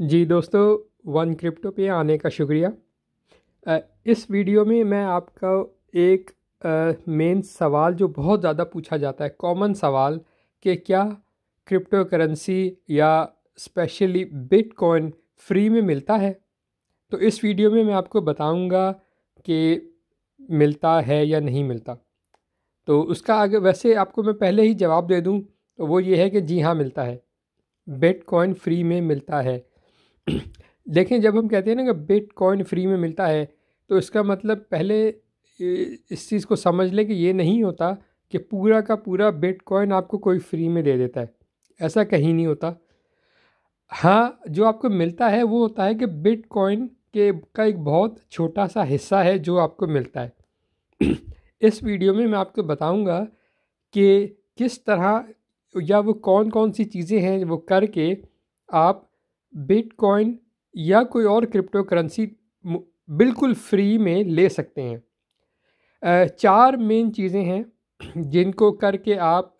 जी दोस्तों one crypto पे आने का शुक्रिया इस वीडियो में मैं आपका एक मेन सवाल जो बहुत ज़्यादा पूछा जाता है कॉमन सवाल कि क्या क्रिप्टो करेंसी या स्पेशली बिटकॉइन फ्री में मिलता है तो इस वीडियो में मैं आपको बताऊंगा कि मिलता है या नहीं मिलता तो उसका अगर वैसे आपको मैं पहले ही जवाब दे दूं तो वो ये है कि जी हाँ मिलता है बिटकॉइन फ्री में मिलता है देखें जब हम कहते हैं ना कि बिटकॉइन फ्री में मिलता है तो इसका मतलब पहले इस चीज़ को समझ लें कि ये नहीं होता कि पूरा का पूरा बिटकॉइन आपको कोई फ्री में दे देता है ऐसा कहीं नहीं होता हाँ जो आपको मिलता है वो होता है कि बिटकॉइन के का एक बहुत छोटा सा हिस्सा है जो आपको मिलता है इस वीडियो में मैं आपको बताऊंगा कि किस तरह या वो कौन कौन सी चीज़ें हैं वो करके आप बिटकॉइन या कोई और क्रिप्टो करेंसी बिल्कुल फ्री में ले सकते हैं चार मेन चीज़ें हैं जिनको करके आप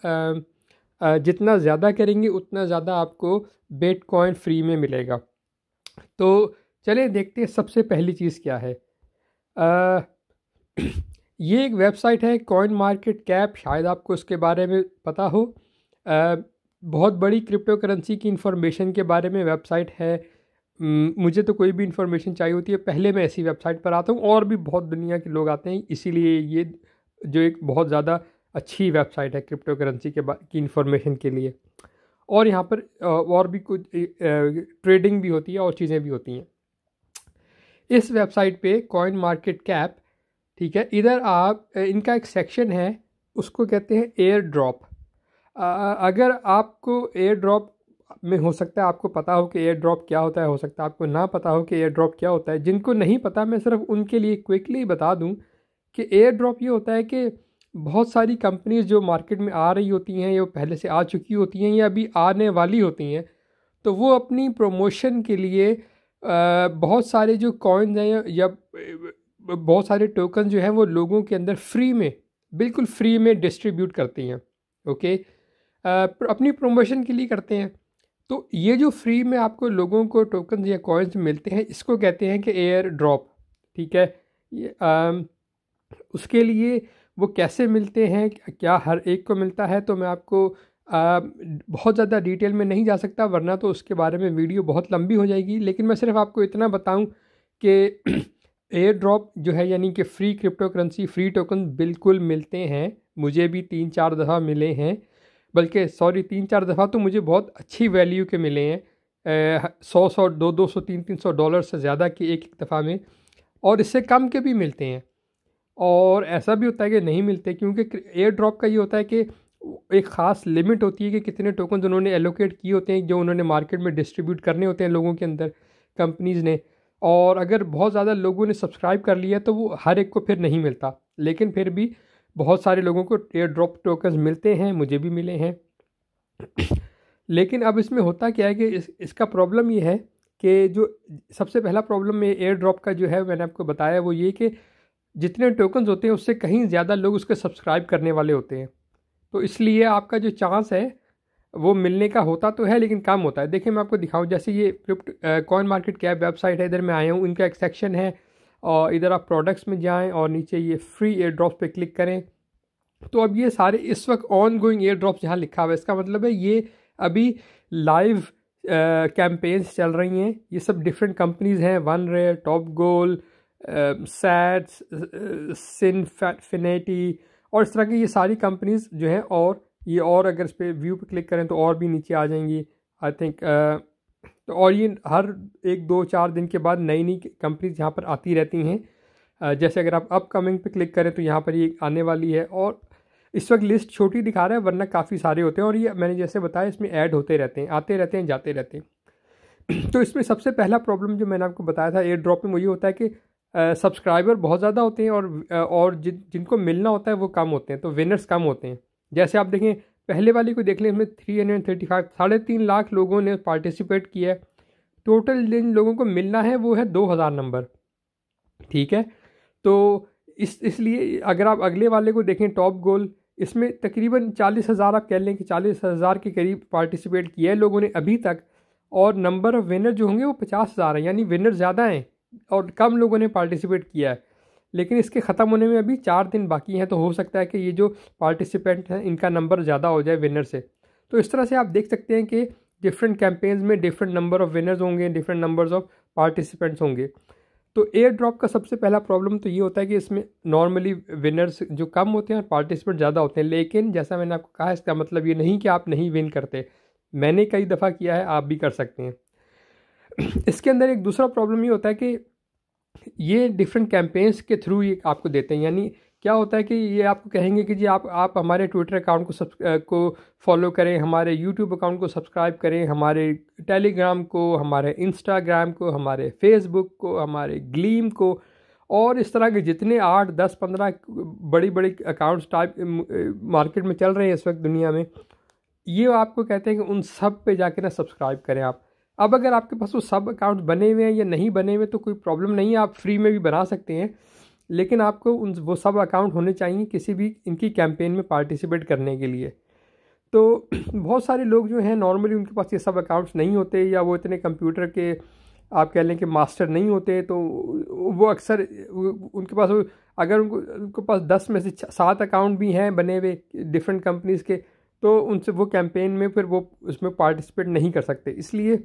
जितना ज़्यादा करेंगे उतना ज़्यादा आपको बिटकॉइन फ्री में मिलेगा तो चलें देखते हैं सबसे पहली चीज़ क्या है ये एक वेबसाइट है कॉइन मार्केट कैप शायद आपको इसके बारे में पता हो बहुत बड़ी क्रिप्टो करेंसी की इन्फॉर्मेशन के बारे में वेबसाइट है मुझे तो कोई भी इन्फॉर्मेशन चाहिए होती है पहले मैं ऐसी वेबसाइट पर आता हूँ और भी बहुत दुनिया के लोग आते हैं इसीलिए ये जो एक बहुत ज़्यादा अच्छी वेबसाइट है क्रिप्टो करेंसी के की इन्फॉर्मेशन के लिए और यहाँ पर और भी कुछ ट्रेडिंग भी होती है और चीज़ें भी होती हैं इस वेबसाइट पे कॉइन मार्केट कैप ठीक है इधर आप इनका एक सेक्शन है उसको कहते हैं एयर ड्रॉप अगर आपको एयर ड्रॉप में हो सकता है आपको पता हो कि एयर ड्रॉप क्या होता है हो सकता है आपको ना पता हो कि एयर ड्रॉप क्या होता है जिनको नहीं पता मैं सिर्फ उनके लिए क्विकली बता दूं कि एयर ड्रॉप ये होता है कि बहुत सारी कंपनीज जो मार्केट में आ रही होती हैं या पहले से आ चुकी होती हैं या अभी आने वाली होती हैं तो वो अपनी प्रमोशन के लिए बहुत सारे जो कॉइन्स हैं या बहुत सारे टोकन जो हैं वो लोगों के अंदर फ्री में बिल्कुल फ्री में डिस्ट्रीब्यूट करती हैं ओके okay? अपनी प्रमोशन के लिए करते हैं तो ये जो फ्री में आपको लोगों को टोकन या कॉइन्स मिलते हैं इसको कहते हैं कि एयर ड्रॉप ठीक है ये, आ, उसके लिए वो कैसे मिलते हैं क्या हर एक को मिलता है तो मैं आपको आ, बहुत ज़्यादा डिटेल में नहीं जा सकता वरना तो उसके बारे में वीडियो बहुत लंबी हो जाएगी लेकिन मैं सिर्फ आपको इतना बताऊं कि एयर ड्रॉप जो है यानी कि free crypto currency free token बिल्कुल मिलते हैं मुझे भी तीन चार दफ़ा मिले हैं बल्कि सॉरी तीन चार दफ़ा तो मुझे बहुत अच्छी वैल्यू के मिले हैं सौ सौ दो दो सौ तीन तीन सौ डॉलर से ज़्यादा के एक एक दफ़ा में और इससे कम के भी मिलते हैं और ऐसा भी होता है कि नहीं मिलते क्योंकि एयर ड्रॉप का ये होता है कि एक ख़ास लिमिट होती है कि कितने टोकन उन्होंने एलोकेट किए होते हैं जो उन्होंने मार्केट में डिस्ट्रीब्यूट करने होते हैं लोगों के अंदर कंपनीज़ ने और अगर बहुत ज़्यादा लोगों ने सब्सक्राइब कर लिया तो वो हर एक को फिर नहीं मिलता लेकिन फिर भी बहुत सारे लोगों को एयर ड्रॉप टोकन्स मिलते हैं मुझे भी मिले हैं लेकिन अब इसमें होता क्या है कि इस, इसका प्रॉब्लम ये है कि जो सबसे पहला प्रॉब्लम में एयर ड्रॉप का जो है मैंने आपको बताया वो ये कि जितने टोकन्स होते हैं उससे कहीं ज़्यादा लोग उसके सब्सक्राइब करने वाले होते हैं तो इसलिए आपका जो चांस है वो मिलने का होता तो है लेकिन कम होता है देखिए मैं आपको दिखाऊँ जैसे ये crypto coin market cap website है इधर मैं आया हूँ इनका एक सेक्शन है और इधर आप प्रोडक्ट्स में जाएं और नीचे ये फ्री एयर ड्रॉप पे क्लिक करें तो अब ये सारे इस वक्त ऑन गोइंग एयर ड्रॉप्स जहाँ लिखा हुआ है इसका मतलब है ये अभी लाइव कैंपेन्स चल रही हैं ये सब डिफरेंट कंपनीज़ हैं वन रेयर टॉप गोल सैट्स सिन फिनेटी और इस तरह की ये सारी कंपनीज़ जो हैं और ये और अगर इस पर व्यू पर क्लिक करें तो और भी नीचे आ जाएंगी आई थिंक तो और ये हर एक दो चार दिन के बाद नई नई कंपनीज यहाँ पर आती रहती हैं जैसे अगर आप अपकमिंग पे क्लिक करें तो यहाँ पर ये आने वाली है और इस वक्त लिस्ट छोटी दिखा रहा है वरना काफ़ी सारे होते हैं और ये मैंने जैसे बताया इसमें ऐड होते रहते हैं आते रहते हैं जाते रहते हैं तो इसमें सबसे पहला प्रॉब्लम जो मैंने आपको बताया था एयर ड्रॉप में वही होता है कि सब्सक्राइबर बहुत ज़्यादा होते हैं और और जिन जिनको मिलना होता है वो कम होते हैं तो विनर्स कम होते हैं जैसे आप देखें पहले वाली को देख लें इसमें थ्री हंड्रेड थर्टी फाइव साढ़े तीन लाख लोगों ने पार्टिसिपेट किया है टोटल जिन लोगों को मिलना है वो है दो हज़ार नंबर ठीक है तो इस इसलिए अगर आप अगले वाले को देखें टॉप गोल इसमें तकरीबन चालीस हज़ार आप कह लें कि चालीस हज़ार के करीब पार्टिसिपेट किया है लोगों ने अभी तक और नंबर ऑफ़ विनर जो होंगे वो पचास हज़ार हैं यानी विनर ज़्यादा हैं और कम लोगों ने पार्टिसिपेट किया है लेकिन इसके ख़त्म होने में अभी चार दिन बाकी हैं तो हो सकता है कि ये जो पार्टिसिपेंट हैं इनका नंबर ज़्यादा हो जाए विनर से तो इस तरह से आप देख सकते हैं कि डिफरेंट कैंपेन्स में डिफरेंट नंबर ऑफ़ विनर्स होंगे डिफरेंट नंबर्स ऑफ पार्टिसिपेंट्स होंगे तो एयर ड्रॉप का सबसे पहला प्रॉब्लम तो ये होता है कि इसमें नॉर्मली विनर्स जो कम होते हैं और पार्टिसिपेंट ज़्यादा होते हैं लेकिन जैसा मैंने आपको कहा इसका मतलब ये नहीं कि आप नहीं विन करते मैंने कई दफ़ा किया है आप भी कर सकते हैं इसके अंदर एक दूसरा प्रॉब्लम ये होता है कि ये डिफरेंट कैंपेन्स के थ्रू ये आपको देते हैं यानी क्या होता है कि ये आपको कहेंगे कि जी आप आप हमारे ट्विटर अकाउंट को सब को फॉलो करें हमारे यूट्यूब अकाउंट को सब्सक्राइब करें हमारे टेलीग्राम को हमारे इंस्टाग्राम को हमारे फेसबुक को हमारे ग्लीम को और इस तरह के जितने आठ दस पंद्रह बड़ी बड़ी अकाउंट्स टाइप मार्केट में चल रहे हैं इस वक्त दुनिया में ये आपको कहते हैं कि उन सब पे जाके ना सब्सक्राइब करें आप अब अगर आपके पास वो सब अकाउंट बने हुए हैं या नहीं बने हुए तो कोई प्रॉब्लम नहीं है आप फ्री में भी बना सकते हैं लेकिन आपको उन वो सब अकाउंट होने चाहिए किसी भी इनकी कैंपेन में पार्टिसिपेट करने के लिए तो बहुत सारे लोग जो हैं नॉर्मली उनके पास ये सब अकाउंट्स नहीं होते या वो इतने कंप्यूटर के आप कह लें कि मास्टर नहीं होते तो वो अक्सर उनके पास अगर उनको उनके पास दस में से सात अकाउंट भी हैं बने हुए डिफरेंट कंपनीज़ के तो उनसे वो कैंपेन में फिर वो उसमें पार्टिसिपेट नहीं कर सकते इसलिए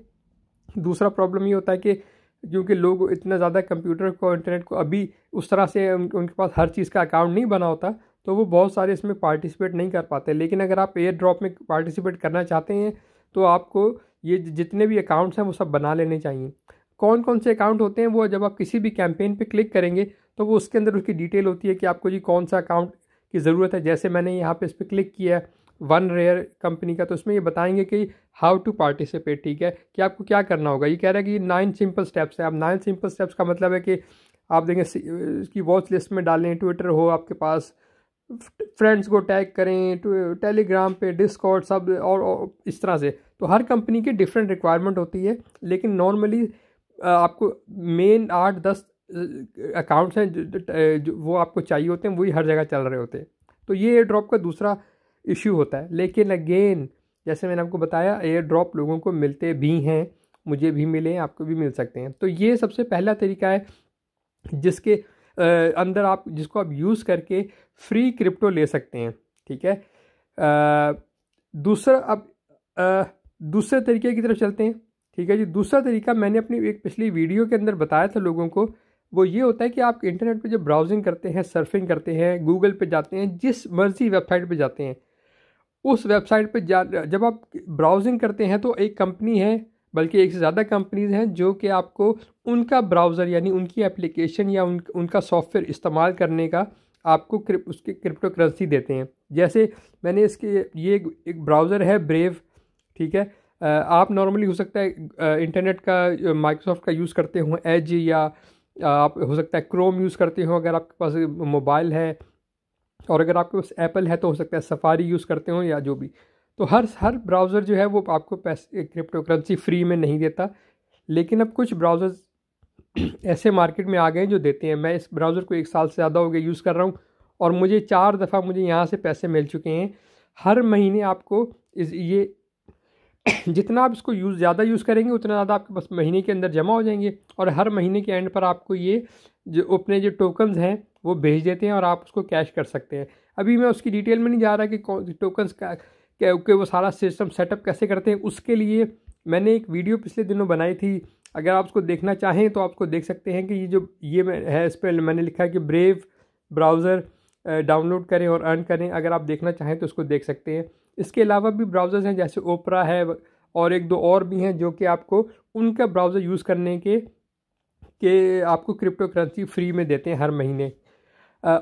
दूसरा प्रॉब्लम ये होता है कि क्योंकि लोग इतना ज़्यादा कंप्यूटर को इंटरनेट को अभी उस तरह से उन, उनके पास हर चीज़ का अकाउंट नहीं बना होता तो वो बहुत सारे इसमें पार्टिसिपेट नहीं कर पाते लेकिन अगर आप एयर ड्रॉप में पार्टिसिपेट करना चाहते हैं तो आपको ये जितने भी अकाउंट्स हैं वो सब बना लेने चाहिए कौन कौन से अकाउंट होते हैं वो जब आप किसी भी कैंपेन पर क्लिक करेंगे तो वो उसके अंदर उसकी डिटेल होती है कि आपको जी कौन सा अकाउंट की ज़रूरत है जैसे मैंने यहाँ पर इस पर क्लिक किया है वन रेयर कंपनी का तो उसमें ये बताएंगे कि हाउ टू पार्टिसिपेट ठीक है कि आपको क्या करना होगा ये कह रहा है कि नाइन सिंपल स्टेप्स है अब नाइन सिंपल स्टेप्स का मतलब है कि आप देखें इसकी वॉच लिस्ट में डालें ट्विटर हो आपके पास फ्रेंड्स को टैग करें टेलीग्राम पे डिस्कॉर्ड सब और, और इस तरह से तो हर कंपनी की डिफरेंट रिक्वायरमेंट होती है लेकिन नॉर्मली आपको मेन आठ दस अकाउंट्स हैं जो, जो वो आपको चाहिए होते हैं वही हर जगह चल रहे होते हैं तो ये एयर ड्रॉप का दूसरा इश्यू होता है लेकिन अगेन जैसे मैंने आपको बताया एयर ड्रॉप लोगों को मिलते भी हैं मुझे भी मिले आपको भी मिल सकते हैं तो ये सबसे पहला तरीका है जिसके अंदर आप जिसको आप यूज़ करके फ्री क्रिप्टो ले सकते हैं ठीक है दूसरा अब दूसरे तरीके की तरफ चलते हैं ठीक है जी दूसरा तरीका मैंने अपनी एक पिछली वीडियो के अंदर बताया था लोगों को वो ये होता है कि आप इंटरनेट पे जब ब्राउजिंग करते हैं सर्फिंग करते हैं गूगल पे जाते हैं जिस मर्ज़ी वेबसाइट पे जाते हैं उस वेबसाइट पर जब आप ब्राउजिंग करते हैं तो एक कंपनी है बल्कि एक से ज़्यादा कंपनीज हैं जो कि आपको उनका ब्राउज़र यानी उनकी एप्लीकेशन या उन उनका सॉफ्टवेयर इस्तेमाल करने का आपको क्रिप, उसके क्रिप्टो करेंसी देते हैं जैसे मैंने इसके ये एक ब्राउज़र है ब्रेव ठीक है आप नॉर्मली हो सकता है इंटरनेट का माइक्रोसॉफ्ट का यूज़ करते हो एज या आप हो सकता है क्रोम यूज़ करते हो अगर आपके पास मोबाइल है और अगर आपके पास एप्पल है तो हो सकता है सफारी यूज़ करते हो या जो भी तो हर हर ब्राउज़र जो है वो आपको पैसे क्रिप्टो करेंसी फ्री में नहीं देता लेकिन अब कुछ ब्राउज़र्स ऐसे मार्केट में आ गए जो देते हैं मैं इस ब्राउज़र को एक साल से ज़्यादा हो गया यूज़ कर रहा हूँ और मुझे चार दफ़ा मुझे यहाँ से पैसे मिल चुके हैं हर महीने आपको इस ये जितना आप इसको यूज़ ज़्यादा यूज़ करेंगे उतना ज़्यादा आपके पास महीने के अंदर जमा हो जाएंगे और हर महीने के एंड पर आपको ये जो अपने जो टोकन्स हैं वो भेज देते हैं और आप उसको कैश कर सकते हैं अभी मैं उसकी डिटेल में नहीं जा रहा कि कौन टोकन्स का के वो सारा सिस्टम सेटअप कैसे करते हैं उसके लिए मैंने एक वीडियो पिछले दिनों बनाई थी अगर आप उसको देखना चाहें तो आपको देख सकते हैं कि ये जो ये है इस पर मैंने लिखा है कि ब्रेव ब्राउज़र डाउनलोड करें और अर्न करें अगर आप देखना चाहें तो उसको देख सकते हैं इसके अलावा भी ब्राउज़र्स हैं जैसे ओपरा है और एक दो और भी हैं जो कि आपको उनका ब्राउज़र यूज़ करने के कि आपको क्रिप्टो करेंसी फ्री में देते हैं हर महीने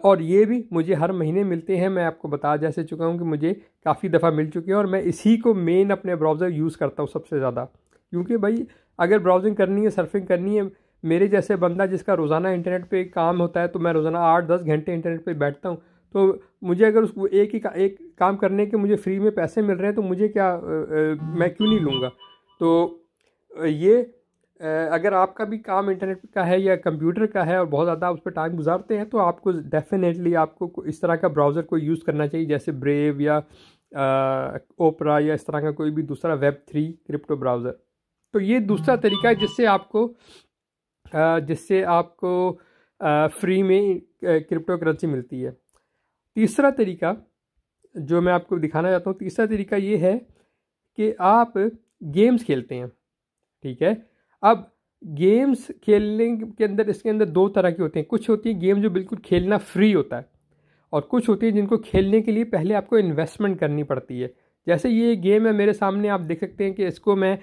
और ये भी मुझे हर महीने मिलते हैं मैं आपको बता जैसे चुका हूँ कि मुझे काफ़ी दफ़ा मिल चुके हैं और मैं इसी को मेन अपने ब्राउज़र यूज़ करता हूँ सबसे ज़्यादा क्योंकि भाई अगर ब्राउजिंग करनी है सर्फिंग करनी है मेरे जैसे बंदा जिसका रोज़ाना इंटरनेट पे काम होता है तो मैं रोज़ाना आठ दस घंटे इंटरनेट पे बैठता हूँ तो मुझे अगर उसको एक ही का, एक काम करने के मुझे फ्री में पैसे मिल रहे हैं तो मुझे क्या आ, आ, मैं क्यों नहीं लूँगा तो ये अगर आपका भी काम इंटरनेट का है या कंप्यूटर का है और बहुत ज़्यादा आप उस पर टाइम गुजारते हैं तो आपको डेफिनेटली आपको इस तरह का ब्राउज़र को यूज़ करना चाहिए जैसे ब्रेव या ओपरा या इस तरह का कोई भी दूसरा वेब थ्री क्रिप्टो ब्राउज़र तो ये दूसरा हम्म। तरीका है जिससे आपको जिससे आपको फ्री में क्रिप्टो करेंसी मिलती है तीसरा तरीका जो मैं आपको दिखाना चाहता हूँ तीसरा तरीका ये है कि आप गेम्स खेलते हैं ठीक है अब गेम्स खेलने के अंदर इसके अंदर दो तरह की होती हैं कुछ होती है गेम जो बिल्कुल खेलना फ्री होता है और कुछ होती है जिनको खेलने के लिए पहले आपको इन्वेस्टमेंट करनी पड़ती है जैसे ये गेम है मेरे सामने आप देख सकते हैं कि इसको मैं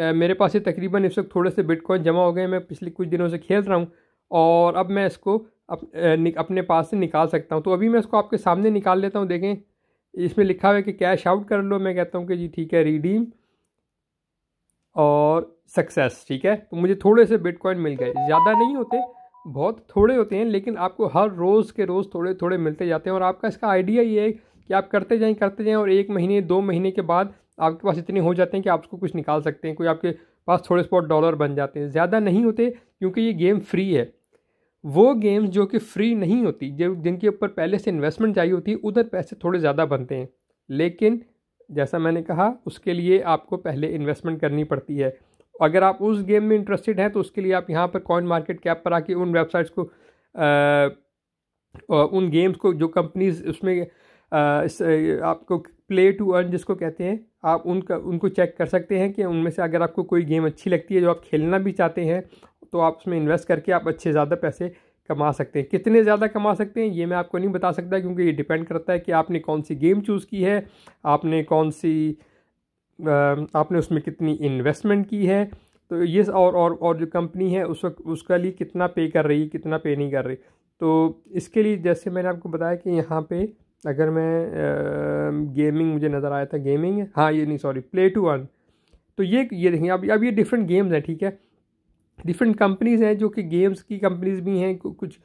आ, मेरे पास ये तकरीबन इस वक्त थोड़े से बिटकॉइन जमा हो गए मैं पिछले कुछ दिनों से खेल रहा हूँ और अब मैं इसको अप, अपने पास से निकाल सकता हूँ तो अभी मैं इसको आपके सामने निकाल लेता हूँ देखें इसमें लिखा हुआ है कि कैश आउट कर लो मैं कहता हूँ कि जी ठीक है रिडीम और सक्सेस ठीक है तो मुझे थोड़े से बिटकॉइन मिल गए ज़्यादा नहीं होते बहुत थोड़े होते हैं लेकिन आपको हर रोज़ के रोज़ थोड़े थोड़े मिलते जाते हैं और आपका इसका आइडिया ये है कि आप करते जाएँ करते जाएँ और एक महीने दो महीने के बाद आपके पास इतने हो जाते हैं कि आप उसको कुछ निकाल सकते हैं कोई आपके पास थोड़े बहुत डॉलर बन जाते हैं ज़्यादा नहीं होते क्योंकि ये गेम फ्री है वो गेम्स जो कि फ्री नहीं होती जब जिनके ऊपर पहले से इन्वेस्टमेंट चाहिए होती है उधर पैसे थोड़े ज़्यादा बनते हैं लेकिन जैसा मैंने कहा उसके लिए आपको पहले इन्वेस्टमेंट करनी पड़ती है अगर आप उस गेम में इंटरेस्टेड हैं तो उसके लिए आप यहाँ पर कॉइन मार्केट कैप पर आके उन वेबसाइट्स को आ, उन गेम्स को जो कंपनीज उसमें आ, आपको प्ले टू अर्न जिसको कहते हैं आप उनका उनको चेक कर सकते हैं कि उनमें से अगर आपको कोई गेम अच्छी लगती है जो आप खेलना भी चाहते हैं तो आप उसमें इन्वेस्ट करके आप अच्छे ज़्यादा पैसे कमा सकते हैं कितने ज़्यादा कमा सकते हैं ये मैं आपको नहीं बता सकता क्योंकि ये डिपेंड करता है कि आपने कौन सी गेम चूज़ की है आपने कौन सी आपने उसमें कितनी इन्वेस्टमेंट की है तो ये और और और जो कंपनी है उस वक्त उसका लिए कितना पे कर रही है कितना पे नहीं कर रही तो इसके लिए जैसे मैंने आपको बताया कि यहाँ पे अगर मैं आ, गेमिंग मुझे नज़र आया था गेमिंग हाँ ये नहीं सॉरी प्ले टू अर्न तो ये ये देखिए अब अब ये डिफरेंट गेम्स हैं ठीक है डिफरेंट कंपनीज़ हैं जो कि गेम्स की कंपनीज़ भी हैं कुछ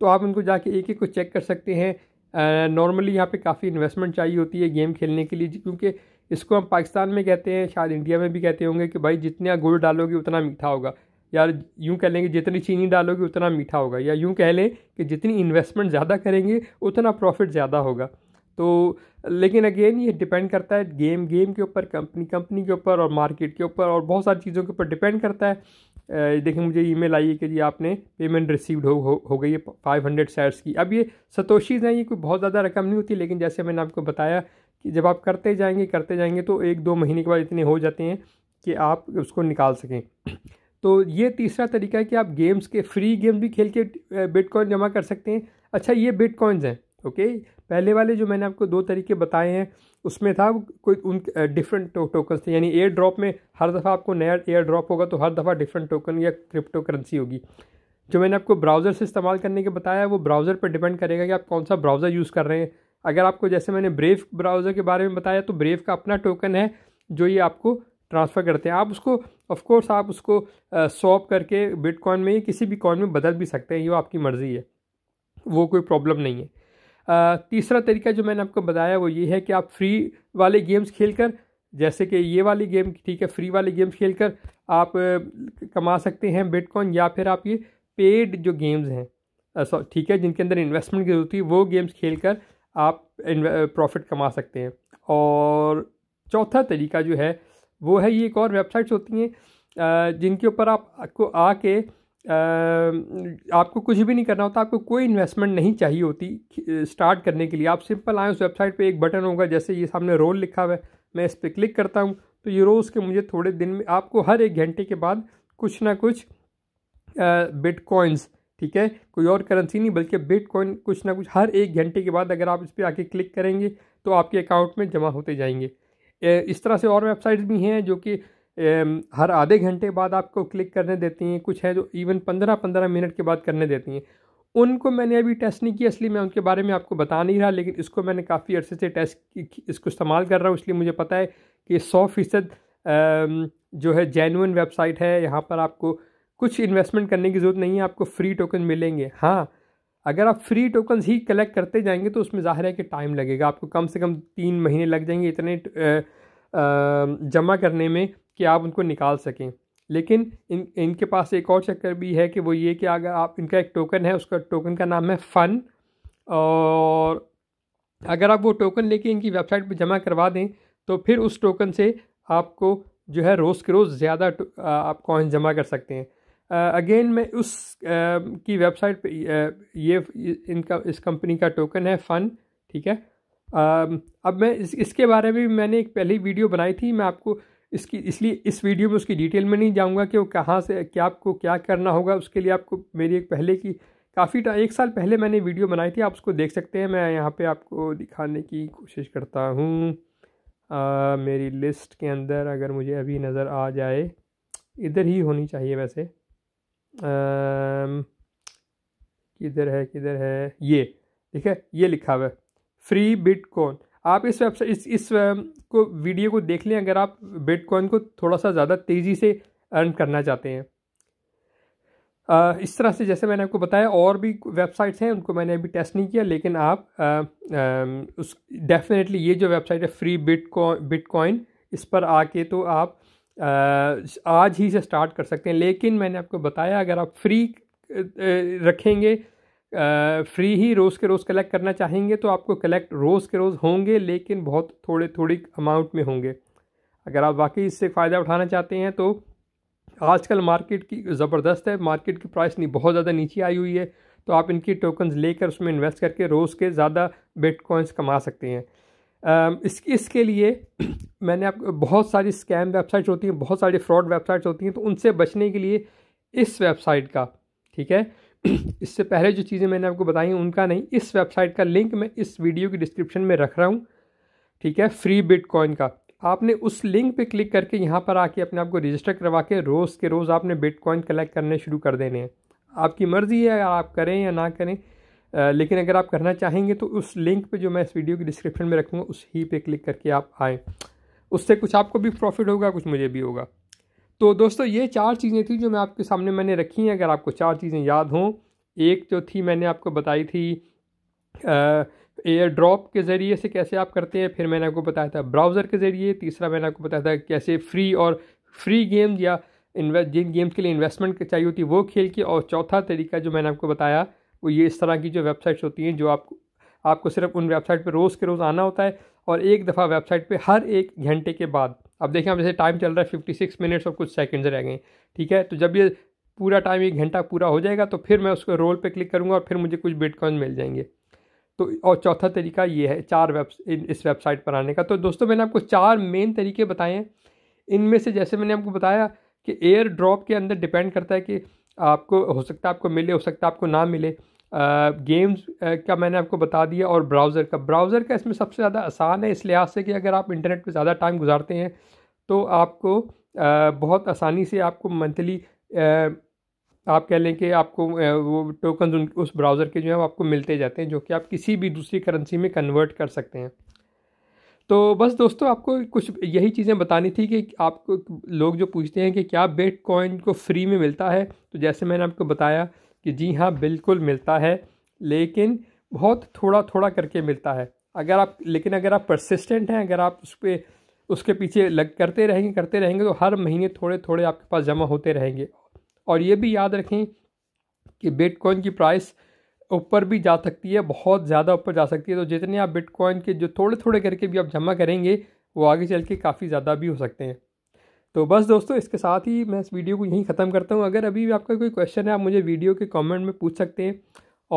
तो आप उनको जाके एक एक को चेक कर सकते हैं नॉर्मली यहाँ पे काफ़ी इन्वेस्टमेंट चाहिए होती है गेम खेलने के लिए क्योंकि इसको हम पाकिस्तान में कहते हैं शायद इंडिया में भी कहते होंगे कि भाई जितना गुड़ डालोगे उतना मीठा होगा या यूँ कह लेंगे जितनी चीनी डालोगे उतना मीठा होगा या यूँ कह लें कि जितनी इन्वेस्टमेंट ज़्यादा करेंगे उतना प्रॉफिट ज़्यादा होगा तो लेकिन अगेन ये डिपेंड करता है गेम गेम के ऊपर कंपनी कंपनी के ऊपर और मार्केट के ऊपर और बहुत सारी चीज़ों के ऊपर डिपेंड करता है देखिए मुझे ईमेल आई है कि जी आपने पेमेंट रिसीव्ड हो, हो हो गई है फाइव हंड्रेड शेयर्स की अब ये सतोशीज हैं ये कोई बहुत ज़्यादा रकम नहीं होती लेकिन जैसे मैंने आपको बताया कि जब आप करते जाएंगे करते जाएंगे तो एक दो महीने के बाद इतने हो जाते हैं कि आप उसको निकाल सकें तो ये तीसरा तरीका है कि आप गेम्स के फ्री गेम भी खेल के बिटकॉइन जमा कर सकते हैं अच्छा ये बिटकॉइंस हैं ओके पहले वाले जो मैंने आपको दो तरीके बताए हैं उसमें था कोई उन डिफरेंट टो, टोकन थे यानी एयर ड्रॉप में हर दफ़ा आपको नया एयर ड्रॉप होगा तो हर दफ़ा डिफरेंट टोकन या क्रिप्टो करेंसी होगी जो मैंने आपको ब्राउज़र से इस्तेमाल करने के बताया वो ब्राउज़र पर डिपेंड करेगा कि आप कौन सा ब्राउज़र यूज़ कर रहे हैं अगर आपको जैसे मैंने ब्रेव ब्राउज़र के बारे में बताया तो ब्रेव का अपना टोकन है जो ये आपको ट्रांसफ़र करते हैं आप उसको ऑफ कोर्स आप उसको सॉप करके बिटकॉइन में या किसी भी कॉइन में बदल भी सकते हैं ये आपकी मर्ज़ी है वो कोई प्रॉब्लम नहीं है तीसरा तरीका जो मैंने आपको बताया वो ये है कि आप फ्री वाले गेम्स खेल कर जैसे कि ये वाली गेम ठीक है फ्री वाले गेम्स खेल कर आप कमा सकते हैं बिटकॉइन या फिर आप ये पेड जो गेम्स हैं ठीक है जिनके अंदर इन्वेस्टमेंट की जरूरत है वो गेम्स खेल कर आप प्रॉफिट कमा सकते हैं और चौथा तरीका जो है वो है ये एक और वेबसाइट्स होती हैं जिनके ऊपर आप आपको आके आपको कुछ भी नहीं करना होता आपको कोई इन्वेस्टमेंट नहीं चाहिए होती स्टार्ट करने के लिए आप सिंपल आएँ उस वेबसाइट पे एक बटन होगा जैसे ये सामने रोल लिखा हुआ है मैं इस पर क्लिक करता हूँ तो ये रोज़ के मुझे थोड़े दिन में आपको हर एक घंटे के बाद कुछ ना कुछ बिटकॉइंस ठीक है कोई और करेंसी नहीं बल्कि बिटकॉइन कुछ ना कुछ हर एक घंटे के बाद अगर आप इस पर आके क्लिक करेंगे तो आपके अकाउंट में जमा होते जाएंगे इस तरह से और वेबसाइट्स भी हैं जो कि हर आधे घंटे बाद आपको क्लिक करने देती हैं कुछ है जो इवन पंद्रह पंद्रह मिनट के बाद करने देती हैं उनको मैंने अभी टेस्ट नहीं किया इसलिए मैं उनके बारे में आपको बता नहीं रहा लेकिन इसको मैंने काफ़ी अर्से से टेस्ट इसको इस्तेमाल कर रहा हूँ इसलिए मुझे पता है कि सौ फीसद जो है जेनुअन वेबसाइट है यहाँ पर आपको कुछ इन्वेस्टमेंट करने की ज़रूरत नहीं है आपको फ्री टोकन मिलेंगे हाँ अगर आप फ्री टोकन ही कलेक्ट करते जाएंगे तो उसमें ज़ाहिर है कि टाइम लगेगा आपको कम से कम तीन महीने लग जाएंगे इतने जमा करने में कि आप उनको निकाल सकें लेकिन इन इनके पास एक और चक्कर भी है कि वो ये कि अगर आप इनका एक टोकन है उसका टोकन का नाम है फ़न और अगर आप वो टोकन लेके इनकी वेबसाइट पे जमा करवा दें तो फिर उस टोकन से आपको जो है रोज़ के रोज़ ज़्यादा आप कॉइन जमा कर सकते हैं अगेन मैं उस आ, की वेबसाइट पे ये इनका इस कंपनी का टोकन है फ़न ठीक है आ, अब मैं इस, इसके बारे में मैंने एक पहली वीडियो बनाई थी मैं आपको इसकी इसलिए इस वीडियो में उसकी डिटेल में नहीं जाऊंगा कि वो कहाँ से क्या आपको क्या करना होगा उसके लिए आपको मेरी एक पहले की काफ़ी एक साल पहले मैंने वीडियो बनाई थी आप उसको देख सकते हैं मैं यहाँ पे आपको दिखाने की कोशिश करता हूँ मेरी लिस्ट के अंदर अगर मुझे अभी नज़र आ जाए इधर ही होनी चाहिए वैसे किधर है किधर है ये ठीक है ये लिखा हुआ है फ्री बिटकॉइन आप इस वेबसाइट इस इस um, को वीडियो को देख लें अगर आप बिटकॉइन को थोड़ा सा ज़्यादा तेज़ी से अर्न करना चाहते हैं इस तरह से जैसे मैंने आपको बताया और भी वेबसाइट्स हैं उनको मैंने अभी टेस्ट नहीं किया लेकिन आप आ, आ, um, उस डेफिनेटली ये जो वेबसाइट है फ्री बिटकॉइन बिटकॉइन इस पर आके तो आप आ, आज ही से स्टार्ट कर सकते हैं लेकिन मैंने आपको बताया अगर आप फ्री रखेंगे फ्री ही रोज़ के रोज़ कलेक्ट करना चाहेंगे तो आपको कलेक्ट रोज़ के रोज़ होंगे लेकिन बहुत थोड़े थोड़ी अमाउंट में होंगे अगर आप वाकई इससे फ़ायदा उठाना चाहते हैं तो आजकल मार्केट की ज़बरदस्त है मार्केट की प्राइस नहीं बहुत ज़्यादा नीचे आई हुई है तो आप इनकी टोकन्स लेकर उसमें इन्वेस्ट करके रोज़ के ज़्यादा बिटकॉइंस कमा सकते हैं इस इसके लिए मैंने आप बहुत सारी स्कैम वेबसाइट्स होती हैं बहुत सारी फ्रॉड वेबसाइट्स होती हैं तो उनसे बचने के लिए इस वेबसाइट का ठीक है इससे पहले जो चीज़ें मैंने आपको बताई उनका नहीं इस वेबसाइट का लिंक मैं इस वीडियो की डिस्क्रिप्शन में रख रहा हूँ ठीक है फ्री बिटकॉइन का आपने उस लिंक पे क्लिक करके यहाँ पर आके अपने आप को रजिस्टर करवा के रोज़ के रोज़ आपने बिटकॉइन कलेक्ट करने शुरू कर देने हैं आपकी मर्ज़ी है आप करें या ना करें आ, लेकिन अगर आप करना चाहेंगे तो उस लिंक पे जो मैं इस वीडियो की डिस्क्रिप्शन में रखूँगा उस ही पे क्लिक करके आप आएँ उससे कुछ आपको भी प्रॉफिट होगा कुछ मुझे भी होगा तो दोस्तों ये चार चीज़ें थी जो मैं आपके सामने मैंने रखी हैं अगर आपको चार चीज़ें याद हों एक जो थी मैंने आपको बताई थी एयर ड्रॉप के ज़रिए से कैसे आप करते हैं फिर मैंने आपको बताया था ब्राउज़र के ज़रिए तीसरा मैंने आपको बताया था कैसे फ्री और फ्री गेम या इन्वेस्ट जिन गेम्स के लिए इन्वेस्टमेंट चाहिए होती है वो खेल के और चौथा तरीका जो मैंने आपको बताया वो ये इस तरह की जो वेबसाइट्स होती हैं जो आपको आपको सिर्फ उन वेबसाइट पर रोज़ के रोज़ आना होता है और एक दफ़ा वेबसाइट पर हर एक घंटे के बाद अब देखें अब जैसे टाइम चल रहा है फिफ्टी सिक्स मिनट्स और कुछ सेकंड्स रह गए ठीक है तो जब ये पूरा टाइम एक घंटा पूरा हो जाएगा तो फिर मैं उसको रोल पे क्लिक करूँगा और फिर मुझे कुछ बिटकॉइन मिल जाएंगे तो और चौथा तरीका ये है चार वेब इस वेबसाइट पर आने का तो दोस्तों मैंने आपको चार मेन तरीके बताए हैं इनमें से जैसे मैंने आपको बताया कि एयर ड्रॉप के अंदर डिपेंड करता है कि आपको हो सकता है आपको मिले हो सकता है आपको ना मिले गेम्स का मैंने आपको बता दिया और ब्राउज़र का ब्राउज़र का इसमें सबसे ज़्यादा आसान है इस लिहाज से कि अगर आप इंटरनेट पर ज़्यादा टाइम गुजारते हैं तो आपको बहुत आसानी से आपको मंथली आप कह लें कि आपको वो टोकन उस ब्राउज़र के जो है आपको मिलते जाते हैं जो कि आप किसी भी दूसरी करेंसी में कन्वर्ट कर सकते हैं तो बस दोस्तों आपको कुछ यही चीज़ें बतानी थी कि आपको लोग जो पूछते हैं कि क्या बेट कॉइन को फ्री में मिलता है तो जैसे मैंने आपको बताया कि जी हाँ बिल्कुल मिलता है लेकिन बहुत थोड़ा थोड़ा करके मिलता है अगर आप लेकिन अगर आप परसिस्टेंट हैं अगर आप उस पर उसके पीछे लग करते रहेंगे करते रहेंगे तो हर महीने थोड़े थोड़े आपके पास जमा होते रहेंगे और ये भी याद रखें कि बिटकॉइन की प्राइस ऊपर भी जा सकती है बहुत ज़्यादा ऊपर जा सकती है तो जितने आप बिटकॉइन के जो थोड़े थोड़े करके भी आप जमा करेंगे वो आगे चल के काफ़ी ज़्यादा भी हो सकते हैं तो बस दोस्तों इसके साथ ही मैं इस वीडियो को यहीं ख़त्म करता हूँ अगर अभी भी आपका कोई क्वेश्चन है आप मुझे वीडियो के कमेंट में पूछ सकते हैं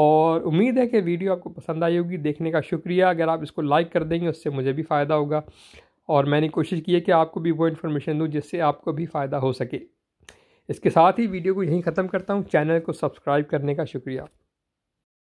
और उम्मीद है कि वीडियो आपको पसंद आई होगी देखने का शुक्रिया अगर आप इसको लाइक कर देंगे उससे मुझे भी फ़ायदा होगा और मैंने कोशिश की है कि आपको भी वो इन्फॉर्मेशन दूँ जिससे आपको भी फ़ायदा हो सके इसके साथ ही वीडियो को यहीं ख़त्म करता हूँ चैनल को सब्सक्राइब करने का शुक्रिया